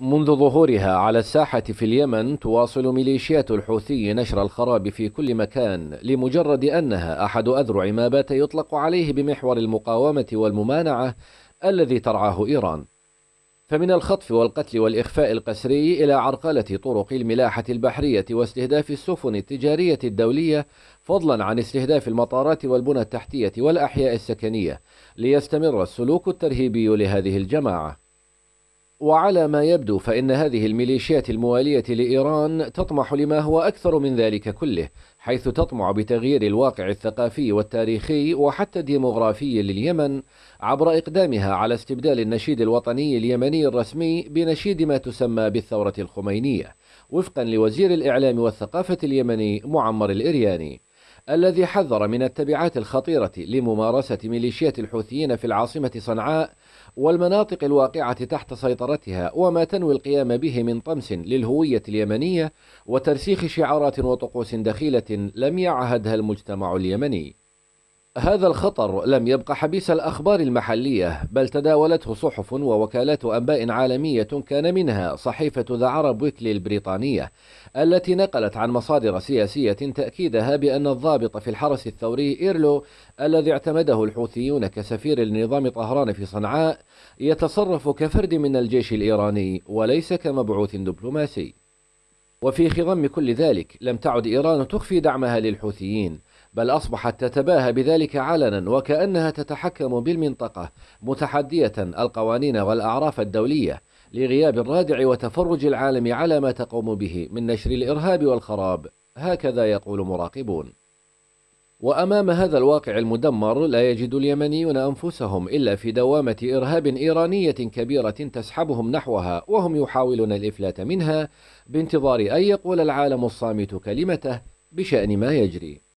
منذ ظهورها على الساحة في اليمن تواصل ميليشيات الحوثي نشر الخراب في كل مكان لمجرد أنها أحد أذرع ما بات يطلق عليه بمحور المقاومة والممانعة الذي ترعاه إيران فمن الخطف والقتل والإخفاء القسري إلى عرقلة طرق الملاحة البحرية واستهداف السفن التجارية الدولية فضلا عن استهداف المطارات والبنى التحتية والأحياء السكنية ليستمر السلوك الترهيبي لهذه الجماعة وعلى ما يبدو فإن هذه الميليشيات الموالية لإيران تطمح لما هو أكثر من ذلك كله حيث تطمع بتغيير الواقع الثقافي والتاريخي وحتى الديمغرافي لليمن عبر إقدامها على استبدال النشيد الوطني اليمني الرسمي بنشيد ما تسمى بالثورة الخمينية وفقا لوزير الإعلام والثقافة اليمني معمر الإرياني الذي حذر من التبعات الخطيرة لممارسة ميليشيات الحوثيين في العاصمة صنعاء والمناطق الواقعة تحت سيطرتها وما تنوي القيام به من طمس للهوية اليمنية وترسيخ شعارات وطقوس دخيلة لم يعهدها المجتمع اليمني هذا الخطر لم يبقى حبيس الأخبار المحلية بل تداولته صحف ووكالات أنباء عالمية كان منها صحيفة ذا عرب ويكلي البريطانية التي نقلت عن مصادر سياسية تأكيدها بأن الضابط في الحرس الثوري إيرلو الذي اعتمده الحوثيون كسفير لنظام طهران في صنعاء يتصرف كفرد من الجيش الإيراني وليس كمبعوث دبلوماسي وفي خضم كل ذلك لم تعد إيران تخفي دعمها للحوثيين بل أصبحت تتباهى بذلك علنا وكأنها تتحكم بالمنطقة متحدية القوانين والأعراف الدولية لغياب الرادع وتفرج العالم على ما تقوم به من نشر الإرهاب والخراب هكذا يقول مراقبون وأمام هذا الواقع المدمر لا يجد اليمنيون أنفسهم إلا في دوامة إرهاب إيرانية كبيرة تسحبهم نحوها وهم يحاولون الإفلات منها بانتظار أن يقول العالم الصامت كلمته بشأن ما يجري